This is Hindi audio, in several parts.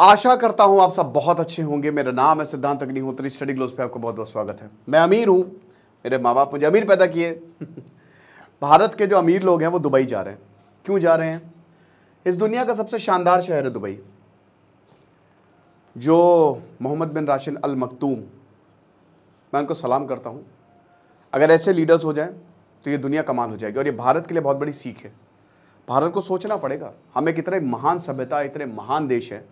आशा करता हूं आप सब बहुत अच्छे होंगे मेरा नाम है सिद्धांत अग्निहोत्री स्टडी ग्लोज पे आपका बहुत बहुत स्वागत है मैं अमीर हूं मेरे माँ बाप मुझे अमीर पैदा किए भारत के जो अमीर लोग हैं वो दुबई जा रहे हैं क्यों जा रहे हैं इस दुनिया का सबसे शानदार शहर है दुबई जो मोहम्मद बिन राशिद अल मकतूम मैं उनको सलाम करता हूँ अगर ऐसे लीडर्स हो जाए तो ये दुनिया कमाल हो जाएगी और ये भारत के लिए बहुत बड़ी सीख है भारत को सोचना पड़ेगा हम एक इतने महान सभ्यता इतने महान देश है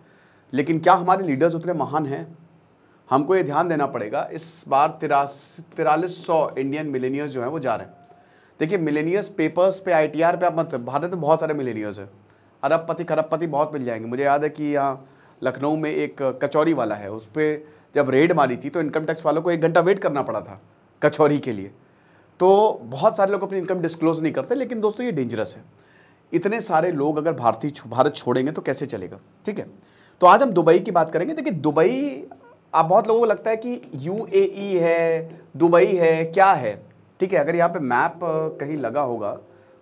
लेकिन क्या हमारे लीडर्स उतने महान हैं हमको ये ध्यान देना पड़ेगा इस बार तिरासी तिरालीस सौ इंडियन मिलेनियर्स जो हैं वो जा रहे हैं देखिए मिलेनियर्स पेपर्स पे आईटीआर पे आप मत भारत में बहुत सारे मिलेनियर्स हैं अरबपति खरबपति बहुत मिल जाएंगे मुझे याद है कि यहाँ लखनऊ में एक कचौरी वाला है उस पर जब रेड मारी थी तो इनकम टैक्स वालों को एक घंटा वेट करना पड़ा था कचौरी के लिए तो बहुत सारे लोग अपनी इनकम डिस्क्लोज नहीं करते लेकिन दोस्तों ये डेंजरस है इतने सारे लोग अगर भारतीय भारत छोड़ेंगे तो कैसे चलेगा ठीक है तो आज हम दुबई की बात करेंगे देखिए दुबई आप बहुत लोगों को लगता है कि यू e है दुबई है क्या है ठीक है अगर यहाँ पे मैप कहीं लगा होगा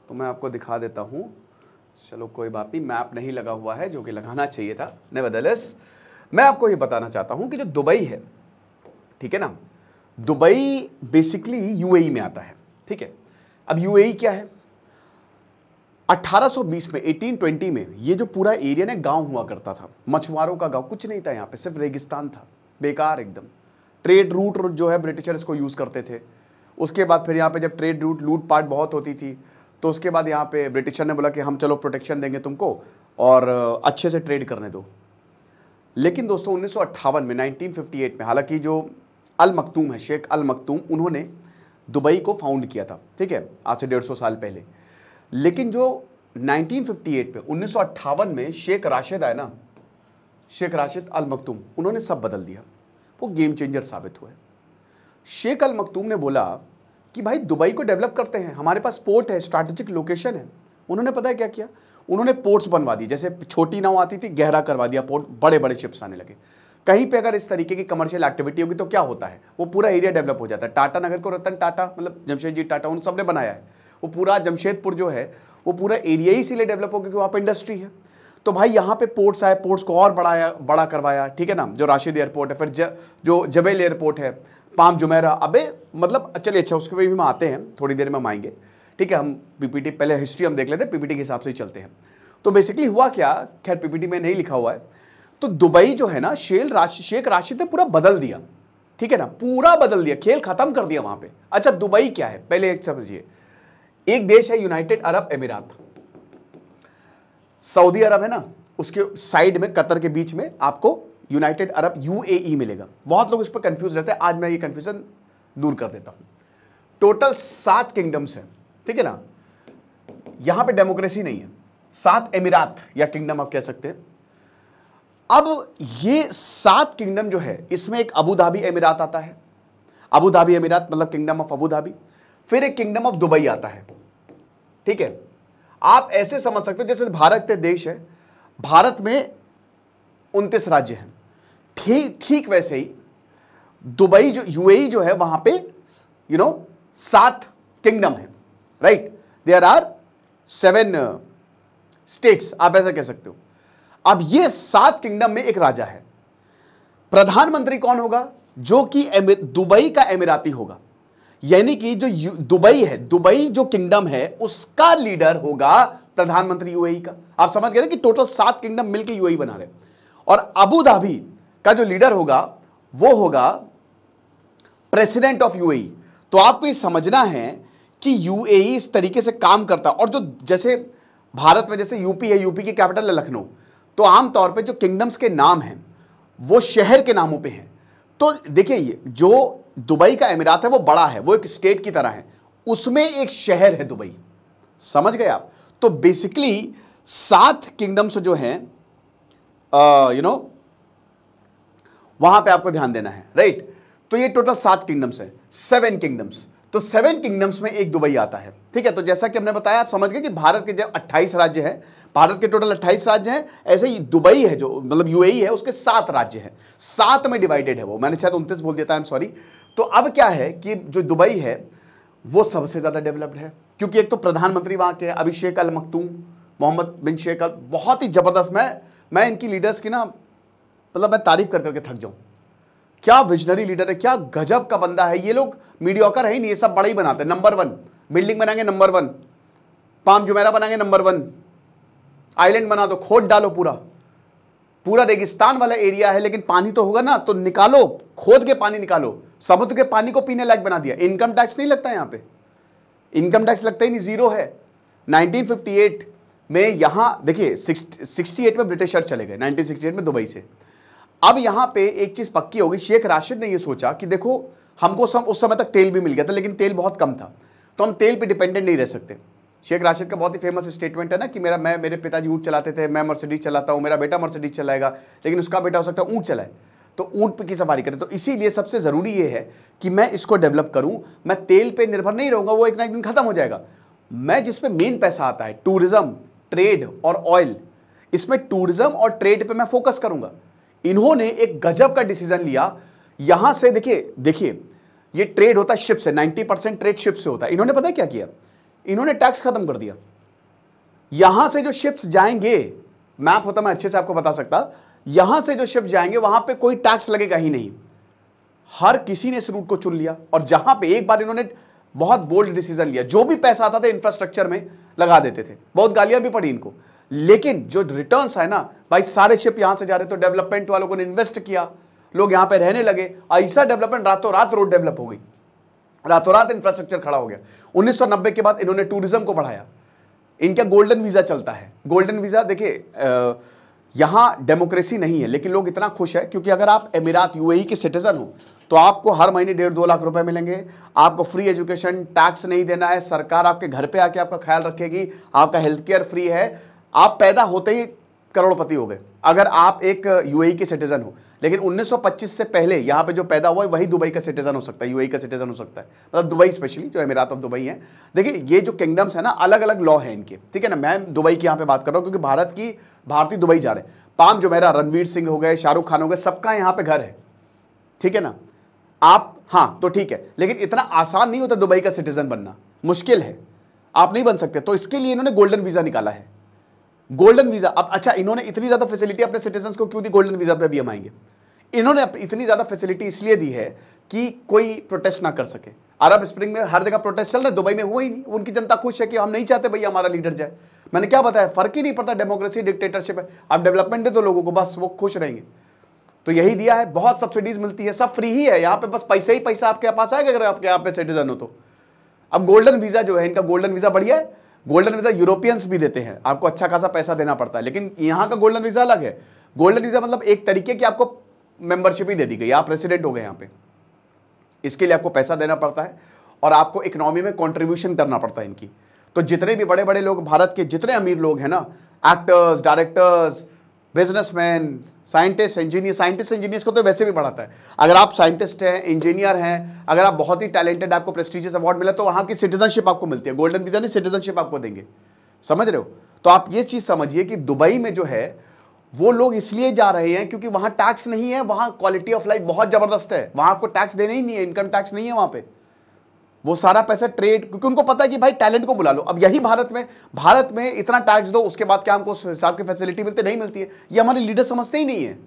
तो मैं आपको दिखा देता हूँ चलो कोई बात नहीं मैप नहीं लगा हुआ है जो कि लगाना चाहिए था बदलस मैं आपको ये बताना चाहता हूँ कि जो दुबई है ठीक है ना दुबई बेसिकली यू e में आता है ठीक है अब यू e क्या है 1820 में 1820 में ये जो पूरा एरिया ना गांव हुआ करता था मछुआरों का गांव कुछ नहीं था यहाँ पे सिर्फ रेगिस्तान था बेकार एकदम ट्रेड रूट जो है ब्रिटिशर इसको यूज़ करते थे उसके बाद फिर यहाँ पे जब ट्रेड रूट लूट पाट बहुत होती थी तो उसके बाद यहाँ पे ब्रिटिशर ने बोला कि हम चलो प्रोटेक्शन देंगे तुमको और अच्छे से ट्रेड करने दो लेकिन दोस्तों उन्नीस में नाइनटीन में हालांकि जो अल मकतूम है शेख अल मकतूम उन्होंने दुबई को फाउंड किया था ठीक है आज से डेढ़ साल पहले लेकिन जो 1958 में उन्नीस में शेख राशिद आए ना शेख राशिद अल मखतूम उन्होंने सब बदल दिया वो गेम चेंजर साबित हुए शेख अल मखतूम ने बोला कि भाई दुबई को डेवलप करते हैं हमारे पास पोर्ट है स्ट्रैटेजिक लोकेशन है उन्होंने पता है क्या किया उन्होंने पोर्ट्स बनवा दिए जैसे छोटी नाव आती थी गहरा करवा दिया पोर्ट बड़े बड़े शिप्स आने लगे कहीं पे अगर इस तरीके की कमर्शियल एक्टिविटी होगी तो क्या होता है वो पूरा एरिया डेवलप हो जाता है टाटा नगर को रतन टाटा मतलब जमशेद जी टाटा उन सब ने बनाया है वो पूरा जमशेदपुर जो है वो पूरा एरिया ही इसीलिए डेवलप हो क्योंकि वहाँ पर इंडस्ट्री है तो भाई यहाँ पे पोर्ट्स आए पोर्ट्स को और बढ़ाया बड़ा करवाया ठीक है ना जो राशिद एयरपोर्ट है फिर ज, जो जबेल एयरपोर्ट है पाम जुमेरा अबे मतलब चलिए अच्छा उसके पे भी हम आते हैं थोड़ी देर में हम आएंगे ठीक है हम पीपीटी पहले हिस्ट्री हम देख लेते हैं पीपीटी के हिसाब से ही चलते हैं तो बेसिकली हुआ क्या खैर पीपीटी में नहीं लिखा हुआ है तो दुबई जो है ना शेल राशि शेख राशिद ने पूरा बदल दिया ठीक है ना पूरा बदल दिया खेल खत्म कर दिया वहां पे अच्छा दुबई क्या है पहले एक समझिए एक देश है यूनाइटेड अरब अमीरात सऊदी अरब है ना उसके साइड में कतर के बीच में आपको यूनाइटेड अरब यूएई मिलेगा बहुत लोग इस पर कंफ्यूज रहते हैं आज मैं ये कंफ्यूजन दूर कर देता हूं टोटल सात किंगडम्स हैं ठीक है ना यहां पे डेमोक्रेसी नहीं है सात अमीरात या किंगडम आप कह सकते हैं अब ये सात किंगडम जो है इसमें एक अबू धाबी आता है अबू धाबी मतलब किंगडम ऑफ अबू धाबी फिर एक किंगडम ऑफ दुबई आता है ठीक है आप ऐसे समझ सकते हो जैसे भारत के देश है भारत में उनतीस राज्य हैं ठीक ठीक वैसे ही दुबई जो यूएई जो है वहां पे यू नो सात किंगडम है right there are seven states आप ऐसा कह सकते हो अब ये सात किंगडम में एक राजा है प्रधानमंत्री कौन होगा जो कि दुबई का एमिराती होगा यानी कि जो दुबई है दुबई जो किंगडम है उसका लीडर होगा प्रधानमंत्री यूएई e का आप समझ गए कि टोटल सात किंगडम मिलकर यूएई बना रहे और अबू धाबी का जो लीडर होगा वो होगा प्रेसिडेंट ऑफ यूएई तो आपको ये समझना है कि यूएई e इस तरीके से काम करता और जो जैसे भारत में जैसे यूपी है यूपी की कैपिटल है लखनऊ तो आमतौर पर जो किंगडम्स के नाम हैं वो शहर के नामों पर हैं तो देखिए जो दुबई का अमीरात है वो बड़ा है वो एक स्टेट की तरह है उसमें एक शहर है दुबई समझ गए आप तो बेसिकली सात किंगडम्स जो हैं यू नो वहां पे आपको ध्यान देना है राइट तो ये टोटल सात किंगडम्स हैं सेवन किंगडम्स तो सेवन किंगडम्स में एक दुबई आता है ठीक है तो जैसा कि हमने बताया आप समझ गए कि भारत के जो 28 राज्य हैं भारत के टोटल 28 राज्य हैं ऐसे ही दुबई है जो मतलब यूएई e है उसके सात राज्य हैं सात में डिवाइडेड है वो मैंने शायद उनतीस बोल दिया था आई एम सॉरी तो अब क्या है कि जो दुबई है वो सबसे ज़्यादा डेवलप्ड है क्योंकि एक तो प्रधानमंत्री वहां के अभिषेक अल मखतूम मोहम्मद बिन शेख अल बहुत ही ज़बरदस्त मैं मैं इनकी लीडर्स की ना मतलब मैं तारीफ कर करके थक जाऊँ क्या विजनरी लीडर है क्या गजब का बंदा है ये लोग मीडियोकर है ही नहीं ये सब बड़ा ही बनाते हैं नंबर वन बिल्डिंग बनाएंगे नंबर वन पाम जुमेरा बनाएंगे नंबर वन आइलैंड बना दो खोद डालो पूरा पूरा रेगिस्तान वाला एरिया है लेकिन पानी तो होगा ना तो निकालो खोद के पानी निकालो समुद्र के पानी को पीने लायक बना दिया इनकम टैक्स नहीं लगता यहां पे इनकम टैक्स लगता ही नहीं जीरो है 1958 में यहां देखिए 68 में ब्रिटिशर चले गए 1968 में दुबई से अब यहां पे एक चीज़ पक्की होगी शेख राशिद ने ये सोचा कि देखो हमको सम, उस समय तक तेल भी मिल गया था लेकिन तेल बहुत कम था तो हम तेल पे डिपेंडेंट नहीं रह सकते शेख राशिद का बहुत ही फेमस स्टेटमेंट है ना कि मेरा मैं मेरे पिताजी ऊँट चलाते थे मैं मर्सिडीज चलाता हूँ मेरा बेटा मर्सिडीज चलाएगा लेकिन उसका बेटा हो सकता है ऊँट चलाए तो ऊंट पे की सवारी करें तो इसीलिए सबसे ज़रूरी ये है कि मैं इसको डेवलप करूं मैं तेल पे निर्भर नहीं रहूंगा वो एक ना एक दिन ख़त्म हो जाएगा मैं जिसमें मेन पैसा आता है टूरिज़्म ट्रेड और ऑयल इसमें टूरिज़्म और ट्रेड पे मैं फोकस करूंगा इन्होंने एक गजब का डिसीजन लिया यहां से देखिए देखिए ये ट्रेड होता है शिप से नाइनटी परसेंट ट्रेड शिप से होता है इन्होंने पता क्या किया इन्होंने टैक्स खत्म कर दिया यहां से जो शिप्स जाएंगे मैप होता मैं अच्छे से आपको बता सकता यहां से जो शिप जाएंगे वहां पे कोई टैक्स लगेगा ही नहीं हर किसी ने इस रूट को चुन लिया और जहां पे एक बार इन्होंने बहुत बोल्ड डिसीजन लिया जो भी पैसा आता था इंफ्रास्ट्रक्चर में लगा देते थे बहुत गालियां भी पड़ी इनको लेकिन जो रिटर्न है ना भाई सारे शिप यहां से जा रहे तो डेवलपमेंट वालों को इन्वेस्ट किया लोग यहां पर रहने लगे ऐसा डेवलपमेंट रातों रात रोड डेवलप हो गई रातों रात इंफ्रास्ट्रक्चर खड़ा हो गया 1990 के बाद इन्होंने टूरिज्म को बढ़ाया इनका गोल्डन वीज़ा चलता है गोल्डन वीज़ा देखिए यहां डेमोक्रेसी नहीं है लेकिन लोग इतना खुश है क्योंकि अगर आप अमीरात यूएई के सिटीज़न हो तो आपको हर महीने डेढ़ दो लाख रुपए मिलेंगे आपको फ्री एजुकेशन टैक्स नहीं देना है सरकार आपके घर पे आके आपका ख्याल रखेगी आपका हेल्थ केयर फ्री है आप पैदा होते ही करोड़पति हो गए अगर आप एक यूएई e के सिटीजन हो लेकिन 1925 से पहले यहाँ पे जो पैदा हुआ है वही दुबई का सिटीजन हो सकता है यूएई e का सिटीजन हो सकता है मतलब दुबई स्पेशली जो अमीरात ऑफ दुबई है देखिए ये जो किंगडम्स है ना अलग अलग लॉ है इनके ठीक है ना मैं दुबई की यहाँ पे बात कर रहा हूँ क्योंकि भारत की भारतीय दुबई जा रहे हैं पाम जो मेरा रणवीर सिंह हो गए शाहरुख खान हो गए सबका यहाँ पे घर है ठीक है ना आप हाँ तो ठीक है लेकिन इतना आसान नहीं होता दुबई का सिटीजन बनना मुश्किल है आप नहीं बन सकते तो इसके लिए इन्होंने गोल्डन वीज़ा निकाला है गोल्डन वीजा अब अच्छा इन्होंने इतनी ज़्यादा फैसिलिटी अपने सिटीजन को क्यों दी गोल्डन वीजा पे भी हम आएंगे इन्होंने इतनी ज़्यादा फैसिलिटी इसलिए दी है कि कोई प्रोटेस्ट ना कर सके अरब स्प्रिंग में हर जगह प्रोटेस्ट चल रहे दुबई में हुआ ही नहीं उनकी जनता खुश है कि हम नहीं चाहते भैया हमारा लीडर जाए मैंने क्या बताया फ़र्क ही नहीं पड़ता डेमोक्रेसी डिक्टेटरशिप है आप डेवलपमेंट दे दो लोगों को बस वो खुश रहेंगे तो यही दिया है बहुत सब्सिडीज़ मिलती है सब फ्री ही है यहाँ पे बस पैसे ही पैसा आपके पास आएगा अगर आपके यहाँ पे सिटीजन हो तो अब गोल्डन वीज़ा जो है इनका गोल्डन वीज़ा बढ़िया है गोल्डन वीज़ा यूरोपियंस भी देते हैं आपको अच्छा खासा पैसा देना पड़ता है लेकिन यहाँ का गोल्डन वीज़ा अलग है गोल्डन वीज़ा मतलब एक तरीके की आपको मेंबरशिप ही दे दी गई आप रेसिडेंट हो गए यहाँ पे इसके लिए आपको पैसा देना पड़ता है और आपको इकोनॉमी में कॉन्ट्रीब्यूशन करना पड़ता है इनकी तो जितने भी बड़े बड़े लोग भारत के जितने अमीर लोग हैं ना actors directors businessman scientist engineer scientist engineers को तो वैसे भी बढ़ाता है अगर आप साइंटिस्ट हैं इंजीनियर हैं अगर आप बहुत ही टैलेंटेड आपको प्रेस्टिजियस अवार्ड मिला तो वहाँ की सिटीजनशिप आपको मिलती है गोल्डन वीज़ा नहीं सिटीजनशिप आपको देंगे समझ रहे हो तो आप ये चीज़ समझिए कि दुबई में जो है वो लोग इसलिए जा रहे हैं क्योंकि वहाँ टैक्स नहीं है वहाँ क्वालिटी ऑफ लाइफ बहुत ज़बरदस्त है वहाँ आपको टैक्स देने ही नहीं है इनकम टैक्स नहीं है वहाँ पर वो सारा पैसा ट्रेड क्योंकि उनको पता है कि भाई टैलेंट को बुला लो अब यही भारत में भारत में इतना टैक्स दो उसके बाद क्या हमको उस हिसाब की फैसिलिटी मिलती नहीं मिलती है ये हमारे लीडर समझते ही नहीं है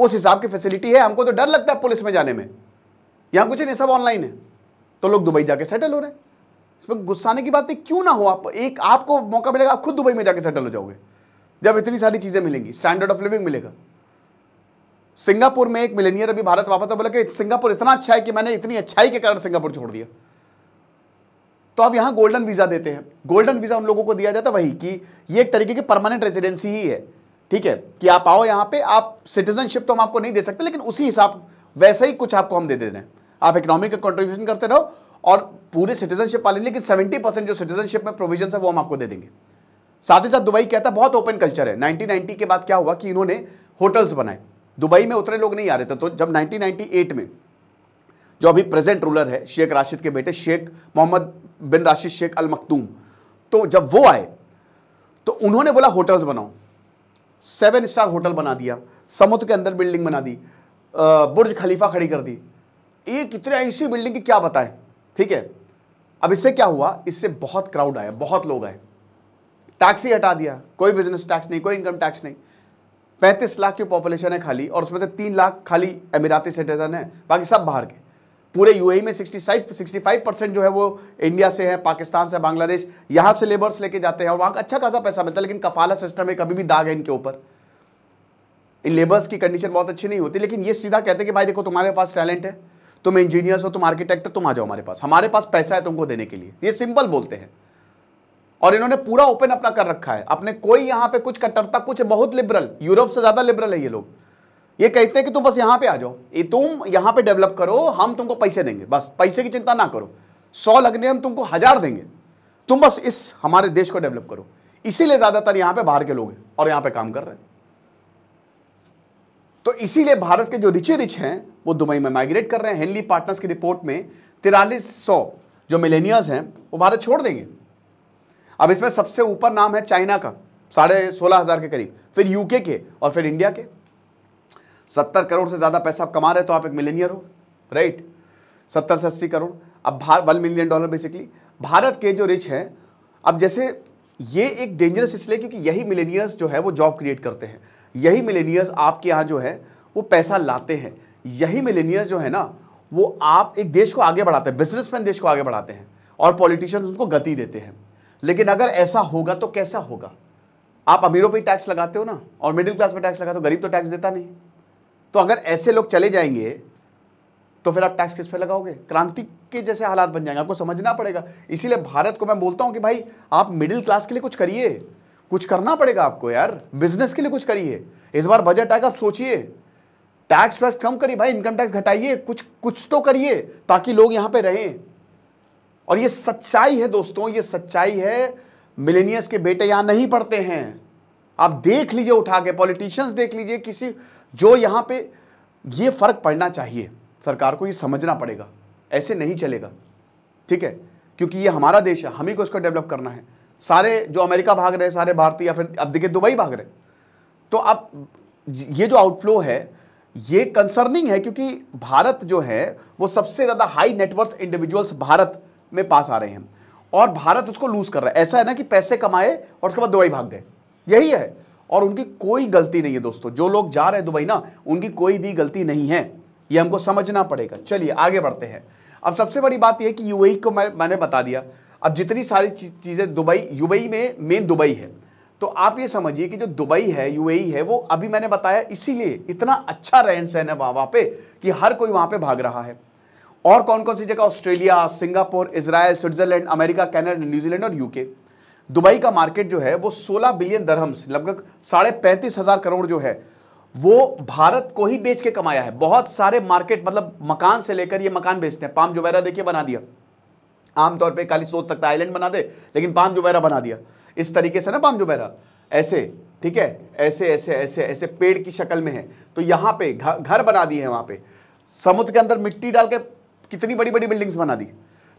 उस हिसाब की फैसिलिटी है हमको तो डर लगता है पुलिस में जाने में यहां कुछ नहीं सब ऑनलाइन है तो लोग दुबई जाके सेटल हो रहे हैं इसमें गुस्साने की बात नहीं क्यों ना हो आप एक आपको मौका मिलेगा आप खुद दुबई में जाके सेटल हो जाओगे जब इतनी सारी चीज़ें मिलेंगी स्टैंडर्ड ऑफ लिविंग मिलेगा सिंगापुर में एक मिलेनियर अभी भारत वापस आ बोला कि सिंगापुर इतना अच्छा है कि मैंने इतनी अच्छाई के कारण सिंगापुर छोड़ दिया तो अब यहां गोल्डन वीज़ा देते हैं गोल्डन वीज़ा उन लोगों को दिया जाता है वही कि ये एक तरीके की परमानेंट रेजिडेंसी ही है ठीक है कि आप आओ यहां पे आप सिटीजनशिप तो हम आपको नहीं दे सकते लेकिन उसी हिसाब वैसे ही कुछ आपको हम दे दे रहे हैं आप इकोनॉमिक कंट्रीब्यूशन करते रहो और पूरे सिटीजनशिप वाले लेकिन सेवेंटी परसेंट जो सिटीजनशिप में प्रोविजन है वो हम आपको दे देंगे साथ ही साथ दुबई कहता बहुत ओपन कल्चर है नाइनटी के बाद क्या हुआ कि इन्होंने होटल्स बनाए दुबई में उतने लोग नहीं आ रहे थे तो जब 1998 में जो अभी प्रेजेंट रूलर है शेख राशिद के बेटे शेख मोहम्मद बिन राशिद शेख अल मखतूम तो जब वो आए तो उन्होंने बोला होटल्स बनाओ सेवन स्टार होटल बना दिया समुद्र के अंदर बिल्डिंग बना दी बुर्ज खलीफा खड़ी कर दी ये कितने ऐसी बिल्डिंग की क्या बताएं ठीक है अब इससे क्या हुआ इससे बहुत क्राउड आया बहुत लोग आए टैक्स ही हटा दिया कोई बिजनेस टैक्स नहीं कोई इनकम टैक्स नहीं पैंतीस लाख की पॉपुलेशन है खाली और उसमें से तीन लाख खाली अमीराती सिटीजन है बाकी सब बाहर के पूरे यूएई में 65 65 परसेंट जो है वो इंडिया से है पाकिस्तान से बांग्लादेश यहाँ से लेबर्स लेके जाते हैं और वहाँ का अच्छा खासा पैसा मिलता है लेकिन कफाला सिस्टम में कभी भी दाग है इनके ऊपर इन लेबर्स की कंडीशन बहुत अच्छी नहीं होती लेकिन ये सीधा कहते हैं कि भाई देखो तुम्हारे पास टैलेंट है तुम इंजीनियर्स हो तुम आर्किटेक्ट हो तुम आ जाओ हमारे पास हमारे पास पैसा है तुमको देने के लिए ये सिंपल बोलते हैं और इन्होंने पूरा ओपन अपना कर रखा है अपने कोई यहां पे कुछ कट्टरता कुछ बहुत लिबरल यूरोप से ज़्यादा लिबरल है ये लोग ये कहते हैं कि तुम बस यहां पे आ जाओ ये तुम यहां पे डेवलप करो हम तुमको पैसे देंगे बस पैसे की चिंता ना करो सौ लगने हम तुमको हज़ार देंगे तुम बस इस हमारे देश को डेवलप करो इसीलिए ज़्यादातर यहां पर बाहर के लोग हैं और यहां पर काम कर रहे हैं तो इसीलिए भारत के जो रिचे रिच हैं वो दुबई में माइग्रेट कर रहे हैं हेनली पार्टनर्स की रिपोर्ट में तिरालीस सौ जो मिलेनियर्स हैं वो भारत छोड़ देंगे अब इसमें सबसे ऊपर नाम है चाइना का साढ़े सोलह हज़ार के करीब फिर यूके के और फिर इंडिया के सत्तर करोड़ से ज़्यादा पैसा आप कमा रहे तो आप एक मिलेनियर हो राइट सत्तर से अस्सी करोड़ अब Bharat one million dollar basically Bharat के जो रिच हैं अब जैसे ये एक डेंजरस इसलिए क्योंकि यही मिलेनियर्स जो है वो जॉब क्रिएट करते हैं यही मिलेनियर्स आपके यहाँ जो है वो पैसा लाते हैं यही मिलेनियर्स जो है ना वो आप एक देश को आगे बढ़ाते हैं बिजनेसमैन देश को आगे बढ़ाते हैं और पॉलिटिशियंस उनको गति देते हैं लेकिन अगर ऐसा होगा तो कैसा होगा आप अमीरों पर टैक्स लगाते हो ना और मिडिल क्लास पर टैक्स लगाते हो गरीब तो टैक्स देता नहीं तो अगर ऐसे लोग चले जाएंगे तो फिर आप टैक्स किस पे लगाओगे क्रांति के जैसे हालात बन जाएंगे आपको समझना पड़ेगा इसीलिए भारत को मैं बोलता हूँ कि भाई आप मिडिल क्लास के लिए कुछ करिए कुछ करना पड़ेगा आपको यार बिजनेस के लिए कुछ करिए इस बार बजट आएगा आप सोचिए टैक्स वैक्स कम करिए भाई इनकम टैक्स घटाइए कुछ कुछ तो करिए ताकि लोग यहाँ पर रहें और ये सच्चाई है दोस्तों ये सच्चाई है मिलेनियस के बेटे यहाँ नहीं पढ़ते हैं आप देख लीजिए उठा के पॉलिटिशियंस देख लीजिए किसी जो यहाँ पे ये फ़र्क पड़ना चाहिए सरकार को ये समझना पड़ेगा ऐसे नहीं चलेगा ठीक है क्योंकि ये हमारा देश है हम ही को इसको डेवलप करना है सारे जो अमेरिका भाग रहे सारे भारतीय या फिर अब देखिए दुबई भाग रहे तो अब ये जो आउटफ्लो है ये कंसर्निंग है क्योंकि भारत जो है वो सबसे ज़्यादा हाई नेटवर्थ इंडिविजुअल्स भारत में पास आ रहे हैं और भारत उसको लूज कर रहा है ऐसा है ना कि पैसे कमाए और उसके बाद दुबई भाग गए यही है और उनकी कोई गलती नहीं है दोस्तों जो लोग जा रहे हैं दुबई ना उनकी कोई भी गलती नहीं है ये हमको समझना पड़ेगा चलिए आगे बढ़ते हैं अब सबसे बड़ी बात यह कि यूएई को मैं मैंने बता दिया अब जितनी सारी चीज़ें दुबई यूएई में मेन दुबई है तो आप ये समझिए कि जो दुबई है यूएई है वो अभी मैंने बताया इसीलिए इतना अच्छा रहन सहन है वहाँ पे कि हर कोई वहाँ पे भाग रहा है और कौन कौन सी जगह Australia Singapore Israel Switzerland America Canada New Zealand और यूके दुबई का मार्केट जो है वो 16 बिलियन दरहम्स लगभग साढ़े पैंतीस हजार करोड़ जो है वो भारत को ही बेच के कमाया है बहुत सारे मार्केट मतलब मकान से लेकर ये मकान बेचते हैं पाम जुबैरा देखिए बना दिया आमतौर पे खाली सोच सकता है आइलैंड बना दे लेकिन पाम जुबैरा बना दिया इस तरीके से ना पाम जुबैरा ऐसे ठीक है ऐसे ऐसे ऐसे ऐसे पेड़ की शक्ल में है तो यहाँ पे घर बना दिए हैं वहाँ पे समुद्र के अंदर मिट्टी डाल के कितनी बड़ी बड़ी बिल्डिंग्स बना दी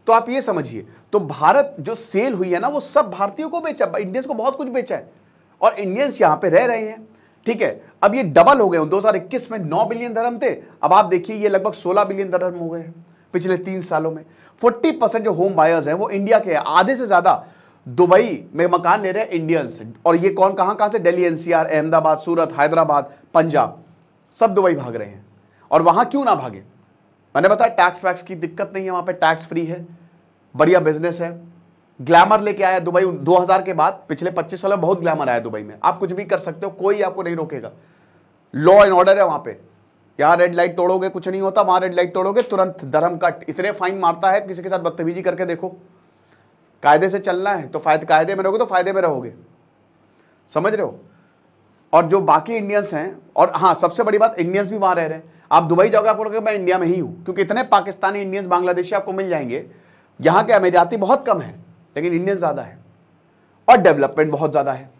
तो आप ये समझिए तो भारत जो सेल हुई है ना वो सब भारतीयों को बेचा इंडियंस को बहुत कुछ बेचा है और इंडियंस यहां पे रह रहे हैं ठीक है अब ये डबल हो गए 2021 में 9 बिलियन धर्म थे अब आप देखिए ये लगभग 16 बिलियन धर्म हो गए पिछले तीन सालों में फोर्टी परसेंट जो होम बायर्स है वो इंडिया के आधे से ज़्यादा दुबई में मकान ले रहे हैं इंडियंस और ये कौन कहां कहां से दिल्ली एनसीआर अहमदाबाद सूरत हैदराबाद पंजाब सब दुबई भाग रहे हैं और वहां क्यों ना भागे मैंने बताया टैक्स वैक्स की दिक्कत नहीं है वहाँ पे टैक्स फ्री है बढ़िया बिजनेस है ग्लैमर लेके आया दुबई 2000 के बाद पिछले 25 सालों में बहुत ग्लैमर आया दुबई में आप कुछ भी कर सकते हो कोई आपको नहीं रोकेगा लॉ एंड ऑर्डर है वहां पे यहां रेड लाइट तोड़ोगे कुछ नहीं होता वहां रेड लाइट तोड़ोगे तुरंत धर्म कट इतने फाइन मारता है किसी के साथ बदतमीजी करके देखो कायदे से चलना है तो फायदे कायदे में रहोगे तो फायदे में रहोगे समझ रहे हो और जो बाकी इंडियंस हैं और हाँ सबसे बड़ी बात इंडियंस भी वहाँ रह रहे हैं आप दुबई जाओगे आपको लगेगा मैं इंडिया में ही हूँ क्योंकि इतने पाकिस्तानी इंडियंस बांग्लादेशी आपको मिल जाएंगे यहाँ के अमेरियाती बहुत कम है लेकिन इंडियन ज़्यादा है और डेवलपमेंट बहुत ज़्यादा है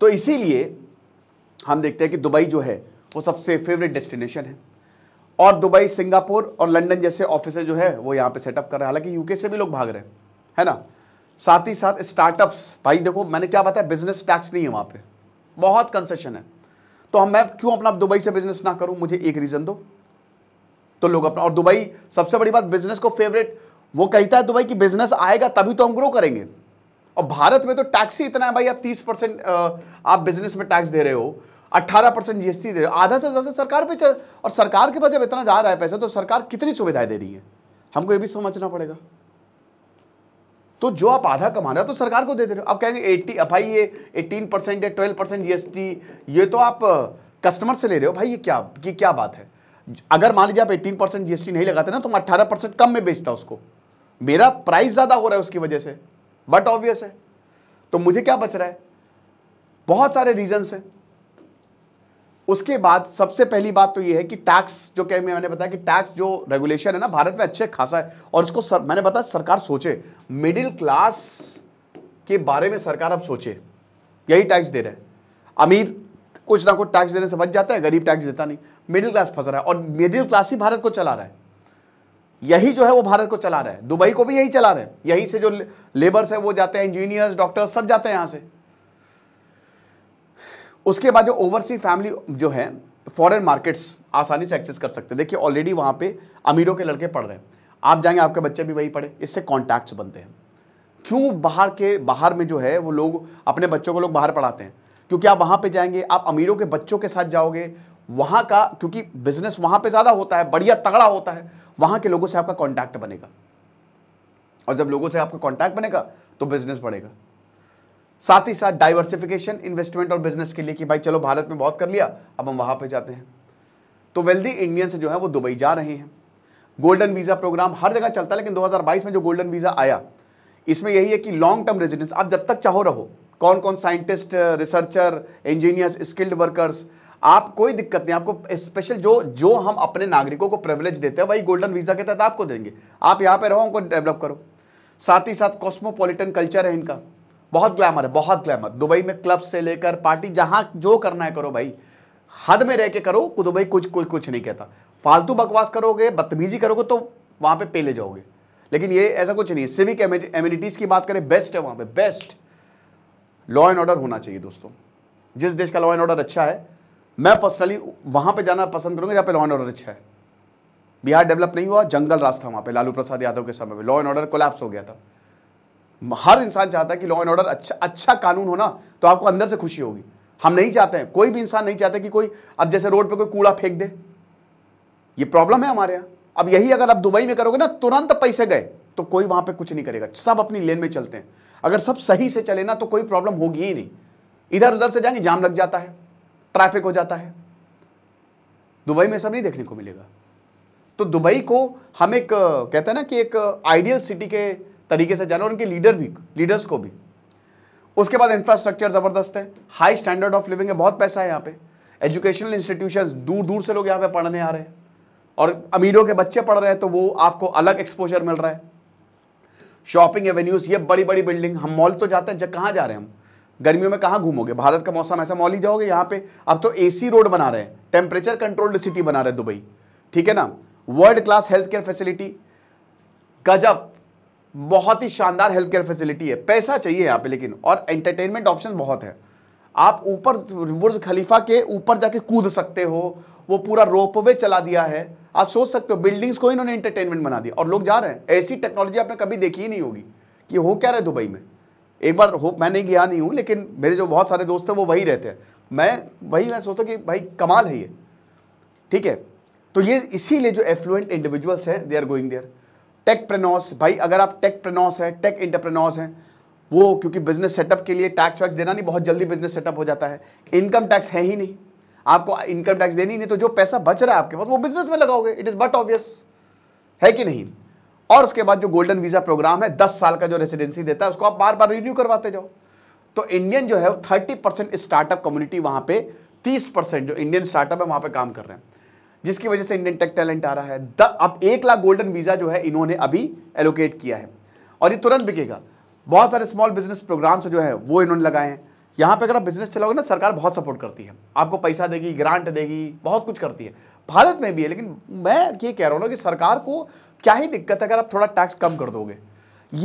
तो इसीलिए हम देखते हैं कि दुबई जो है वो सबसे फेवरेट डेस्टिनेशन है और दुबई सिंगापुर और लंदन जैसे ऑफिस जो है वो यहाँ पे सेटअप कर रहे हैं हालांकि यूके से भी लोग भाग रहे हैं है ना साथ ही साथ स्टार्टअप्स भाई देखो मैंने क्या बताया बिजनेस टैक्स नहीं है वहाँ पे बहुत कंसेशन है तो हम मैं क्यों अपना दुबई से बिजनेस ना करूं मुझे एक रीज़न दो तो लोग अपना और दुबई सबसे बड़ी बात बिजनेस को फेवरेट वो कहता है दुबई कि बिजनेस आएगा तभी तो हम ग्रो करेंगे और भारत में तो टैक्स ही इतना है भाई आप तीस परसेंट आप बिजनेस में टैक्स दे रहे हो अट्ठारह परसेंट जीएसटी दे रहे हो आधा से ज़्यादा सरकार पे चल और सरकार के पास जब इतना जा रहा है पैसा तो सरकार कितनी सुविधाएं दे रही है हमको ये भी समझना पड़ेगा तो जो आप आधा कमा रहे हो तो सरकार को दे दे रहे हो आप कहेंगे एट्टी भाई ये एटीन परसेंट या ट्वेल्व परसेंट जी ये तो आप कस्टमर से ले रहे हो भाई ये क्या कि क्या बात है अगर मान लीजिए आप एटीन परसेंट जीएसटी नहीं लगाते ना तो मैं अट्ठारह परसेंट कम में बेचता उसको मेरा प्राइस ज़्यादा हो रहा है उसकी वजह से बट ऑब्वियस है तो मुझे क्या बच रहा है बहुत सारे रीजन्स हैं उसके बाद सबसे पहली बात तो ये है कि टैक्स जो कह मैंने बताया कि टैक्स जो रेगुलेशन है ना भारत में अच्छे खासा है और इसको सर, मैंने बताया सरकार सोचे मिडिल क्लास के बारे में सरकार अब सोचे यही टैक्स दे रहे हैं अमीर कुछ ना कुछ टैक्स देने से बच जाता है गरीब टैक्स देता नहीं मिडिल क्लास फंस रहा है और मिडिल क्लास ही भारत को चला रहा है यही जो है वो भारत को चला रहा है दुबई को भी यही चला रहे हैं यहीं से जो लेबर्स है वो जाते हैं इंजीनियर्स डॉक्टर्स सब जाते हैं यहाँ से उसके बाद जो ओवरसी फैमिली जो है फॉरेन मार्केट्स आसानी से एक्सेस कर सकते हैं देखिए ऑलरेडी वहाँ पे अमीरों के लड़के पढ़ रहे हैं आप जाएंगे आपके बच्चे भी वही पढ़े इससे कॉन्टैक्ट्स बनते हैं क्यों बाहर के बाहर में जो है वो लोग अपने बच्चों को लोग बाहर पढ़ाते हैं क्योंकि आप वहाँ पर जाएंगे आप अमीरों के बच्चों के साथ जाओगे वहाँ का क्योंकि बिजनेस वहाँ पर ज़्यादा होता है बढ़िया तगड़ा होता है वहाँ के लोगों से आपका कॉन्टैक्ट बनेगा और जब लोगों से आपका कॉन्टैक्ट बनेगा तो बिजनेस बढ़ेगा साथ ही साथ डाइवर्सिफिकेशन इन्वेस्टमेंट और बिजनेस के लिए कि भाई चलो भारत में बहुत कर लिया अब हम वहां पर जाते हैं तो वेल्दी इंडियंस जो है वो दुबई जा रहे हैं गोल्डन वीज़ा प्रोग्राम हर जगह चलता है लेकिन 2022 में जो गोल्डन वीज़ा आया इसमें यही है कि लॉन्ग टर्म रेजिडेंस आप जब तक चाहो रहो कौन कौन scientist researcher engineers skilled workers आप कोई दिक्कत नहीं आपको स्पेशल जो जो हम अपने नागरिकों को प्रिवलेज देते हैं वही गोल्डन वीज़ा के तहत आपको देंगे आप यहाँ पर रहो उनको डेवलप करो साथ ही साथ कॉस्मोपॉलिटन कल्चर है इनका बहुत ग्लैमर है बहुत ग्लैमर दुबई में क्लब से लेकर पार्टी जहां जो करना है करो भाई हद में रह के करो दुबई कुछ कोई कुछ नहीं कहता फालतू बकवास करोगे बदतमीजी करोगे तो वहां पे पेले जाओगे लेकिन ये ऐसा कुछ नहीं है सिविक एम्यूनिटीज़ की बात करें बेस्ट है वहाँ पे बेस्ट लॉ एंड ऑर्डर होना चाहिए दोस्तों जिस देश का लॉ एंड ऑर्डर अच्छा है मैं पर्सनली वहाँ पे जाना पसंद करूँगा जहाँ पे लॉ एंड ऑर्डर अच्छा है बिहार डेवलप नहीं हुआ जंगल रास्ता वहाँ पे लालू प्रसाद यादव के समय में लॉ एंड ऑर्डर कोलैप्स हो गया था हर इंसान चाहता है कि लॉ एंड ऑर्डर अच्छा अच्छा कानून होना तो आपको अंदर से खुशी होगी हम नहीं चाहते हैं कोई भी इंसान नहीं चाहता कि कोई अब जैसे रोड पर कोई कूड़ा फेंक दे ये प्रॉब्लम है हमारे यहाँ अब यही अगर आप दुबई में करोगे ना तुरंत पैसे गए तो कोई वहां पे कुछ नहीं करेगा सब अपनी लेन में चलते हैं अगर सब सही से चले ना तो कोई प्रॉब्लम होगी ही नहीं इधर उधर से जाएंगे जाम लग जाता है ट्रैफिक हो जाता है दुबई में सब नहीं देखने को मिलेगा तो दुबई को हम एक कहते हैं ना कि एक आइडियल सिटी के तरीके से जाना उनके लीडर भी लीडर्स को भी उसके बाद इंफ्रास्ट्रक्चर ज़बरदस्त है हाई स्टैंडर्ड ऑफ लिविंग है बहुत पैसा है यहाँ पे एजुकेशनल इंस्टीट्यूशन दूर दूर से लोग यहाँ पे पढ़ने आ रहे हैं और अमीरों के बच्चे पढ़ रहे हैं तो वो आपको अलग एक्सपोजर मिल रहा है शॉपिंग एवेन्यूज ये बड़ी बड़ी बिल्डिंग हम मॉल तो जाते हैं जब कहाँ जा रहे हैं हम गर्मियों में कहाँ घूमोगे भारत का मौसम ऐसा मॉल ही जाओगे यहाँ पे अब तो एसी रोड बना रहे हैं टेम्परेचर कंट्रोल्ड सिटी बना रहे हैं दुबई ठीक है ना world class health care facility गजब बहुत ही शानदार हेल्थ केयर फैसिलिटी है पैसा चाहिए यहाँ पे लेकिन और एंटरटेनमेंट ऑप्शन बहुत है आप ऊपर बुर्ज खलीफा के ऊपर जाके कूद सकते हो वो पूरा रोपवे चला दिया है आप सोच सकते हो बिल्डिंग्स को इन्होंने एंटरटेनमेंट बना दिया और लोग जा रहे हैं ऐसी टेक्नोलॉजी आपने कभी देखी ही नहीं होगी कि हो क्या रहा है दुबई में एक बार हो मैं नहीं गया नहीं हूँ लेकिन मेरे जो बहुत सारे दोस्त हैं वो वही रहते हैं मैं वही मैं सोचता कि भाई कमाल है ये ठीक है तो ये इसीलिए जो एफ्लुएंट इंडिविजुअल्स हैं they are going there techpreneurs भाई अगर आप टेक प्रनोस है टेक इंटरप्रनोस हैं वो क्योंकि बिजनेस सेटअप के लिए टैक्स वैक्स देना नहीं बहुत जल्दी बिजनेस सेटअप हो जाता है इनकम टैक्स है ही नहीं आपको इनकम टैक्स देनी नहीं तो जो पैसा बच रहा है आपके पास वो बिजनेस में लगाओगे इट इज़ बट ऑब्वियस है कि नहीं और उसके बाद जो गोल्डन वीज़ा प्रोग्राम है दस साल का जो रेसिडेंसी देता है उसको आप बार बार रिन्यू करवाते जाओ तो इंडियन जो है थर्टी स्टार्टअप कम्युनिटी वहां पर तीस जो इंडियन स्टार्टअप है वहां पर काम कर रहे हैं जिसकी वजह से इंडियन टेक टैलेंट आ रहा है द अब एक लाख गोल्डन वीज़ा जो है इन्होंने अभी एलोकेट किया है और ये तुरंत बिकेगा बहुत सारे स्मॉल बिजनेस प्रोग्राम्स जो है वो इन्होंने लगाए हैं यहाँ पे अगर आप बिजनेस चलाओगे ना सरकार बहुत सपोर्ट करती है आपको पैसा देगी ग्रांट देगी बहुत कुछ करती है भारत में भी है लेकिन मैं ये कह रहा हूँ ना कि सरकार को क्या ही दिक्कत है अगर आप थोड़ा टैक्स कम कर दोगे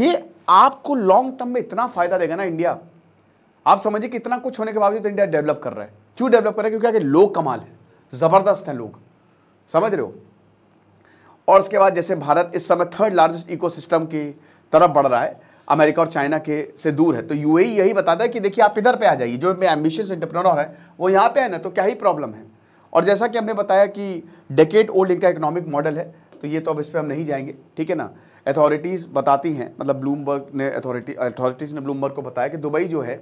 ये आपको लॉन्ग टर्म में इतना फ़ायदा देगा ना इंडिया आप समझिए कि इतना कुछ होने के बावजूद इंडिया डेवलप कर रहा है क्यों डेवलप कर रहा है क्योंकि लोग कमाल हैं ज़बरदस्त हैं लोग समझ रहे हो और उसके बाद जैसे भारत इस समय थर्ड लार्जेस्ट इकोसिस्टम की तरफ बढ़ रहा है अमेरिका और चाइना के से दूर है तो यूएई e यही बताता है कि देखिए आप इधर पे आ जाइए जो मैं एम्बिशियस एंटरप्रेन्योर है वो यहाँ पे है ना तो क्या ही प्रॉब्लम है और जैसा कि हमने बताया कि डेकेट ओल्ड इनका इकोनॉमिक मॉडल है तो ये तो अब इस पर हम नहीं जाएंगे ठीक है ना अथॉरिटीज़ बताती हैं मतलब ब्लूमबर्ग ने अथॉरिटी अथॉरिटीज़ ने ब्लूमबर्ग को बताया कि दुबई जो है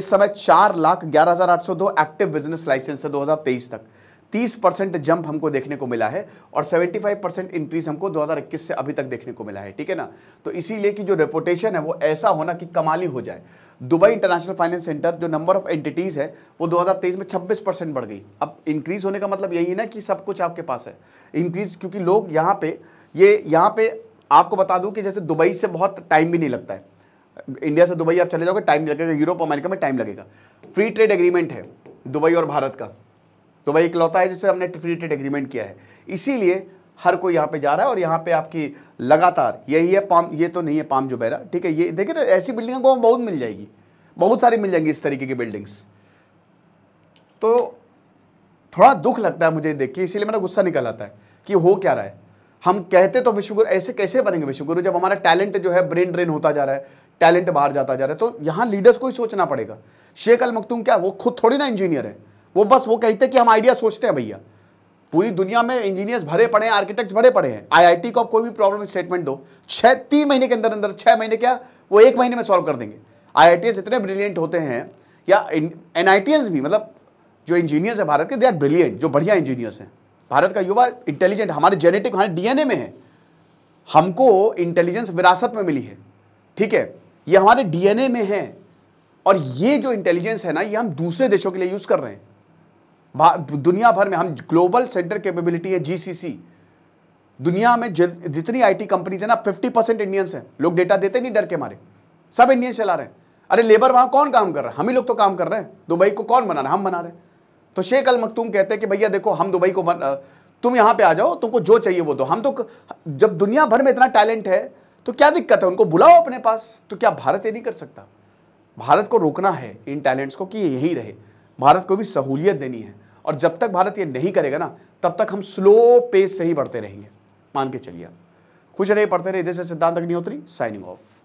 इस समय चार लाख ग्यारह हज़ार आठ सौ दो एक्टिव बिजनेस लाइसेंस है तेईस तक 30 परसेंट जंप हमको देखने को मिला है और 75 परसेंट इंक्रीज हमको 2021 से अभी तक देखने को मिला है ठीक है ना तो इसीलिए कि जो रेपोटेशन है वो ऐसा होना कि कमाली हो जाए दुबई इंटरनेशनल फाइनेंस सेंटर जो नंबर ऑफ एंटिटीज़ है वो 2023 में 26 परसेंट बढ़ गई अब इंक्रीज होने का मतलब यही है ना कि सब कुछ आपके पास है इंक्रीज क्योंकि लोग यहाँ पे ये यहाँ पे आपको बता दूँ कि जैसे दुबई से बहुत टाइम भी नहीं लगता है इंडिया से दुबई आप चले जाओगे टाइम लगेगा यूरोप अमेरिका में टाइम लगेगा फ्री ट्रेड एग्रीमेंट है दुबई और भारत का तो भाई इकलौता है जिसे हमने फ्री एग्रीमेंट किया है इसीलिए हर कोई यहाँ पे जा रहा है और यहाँ पे आपकी लगातार यही है पाम ये तो नहीं है पाम जुबेरा ठीक है ये देखिए ना ऐसी बिल्डिंग को हम बहुत मिल जाएगी बहुत सारी मिल जाएंगी इस तरीके की बिल्डिंग्स तो थोड़ा दुख लगता है मुझे देख के इसीलिए मेरा गुस्सा निकल आता है कि हो क्या रहा है हम कहते तो विश्वगुरु ऐसे कैसे बनेंगे विश्वगुरु जब हमारा टैलेंट जो है ब्रेन ड्रेन होता जा रहा है टैलेंट बाहर जाता जा रहा है तो यहाँ लीडर्स को ही सोचना पड़ेगा शेख अल मखतूम क्या वो खुद थोड़ी ना इंजीनियर है वो बस वो कहते हैं कि हम आइडिया सोचते हैं भैया पूरी दुनिया में इंजीनियर्स भरे पड़े हैं आर्किटेक्ट्स भरे पड़े हैं आईआईटी को आप कोई भी प्रॉब्लम स्टेटमेंट दो छः तीन महीने के अंदर अंदर छः महीने क्या वो एक महीने में सॉल्व कर देंगे आई इतने ब्रिलियंट होते हैं या एन भी मतलब जो इंजीनियर्स हैं भारत के दे आर ब्रिलियंट जो बढ़िया इंजीनियर्स हैं भारत का युवा इंटेलिजेंट हमारे जेनेटिक हमारे डीएनए में है हमको इंटेलिजेंस विरासत में मिली है ठीक है ये हमारे डीएनए में है और ये जो इंटेलिजेंस है ना ये हम दूसरे देशों के लिए यूज़ कर रहे हैं दुनिया भर में हम ग्लोबल सेंटर कैपेबिलिटी है जीसीसी दुनिया में जितनी आईटी कंपनीज है ना 50 परसेंट इंडियंस हैं लोग डेटा देते नहीं डर के मारे सब इंडियंस चला रहे हैं अरे लेबर वहां कौन काम कर रहा है हम ही लोग तो काम कर रहे हैं दुबई को कौन बना रहे हम बना रहे हैं तो शेख अल मखतूम कहते हैं कि भैया देखो हम दुबई को तुम यहाँ पर आ जाओ तुमको जो चाहिए वो दो हम तो जब दुनिया भर में इतना टैलेंट है तो क्या दिक्कत है उनको बुलाओ अपने पास तो क्या भारत ये नहीं कर सकता भारत को रोकना है इन टैलेंट्स को कि यही रहे भारत को भी सहूलियत देनी है और जब तक भारत ये नहीं करेगा ना तब तक हम स्लो पेस से ही बढ़ते रहेंगे मान के चलिए खुश रहे पढ़ते इधर जैसे सिद्धांत अग्निहोत्री साइनिंग ऑफ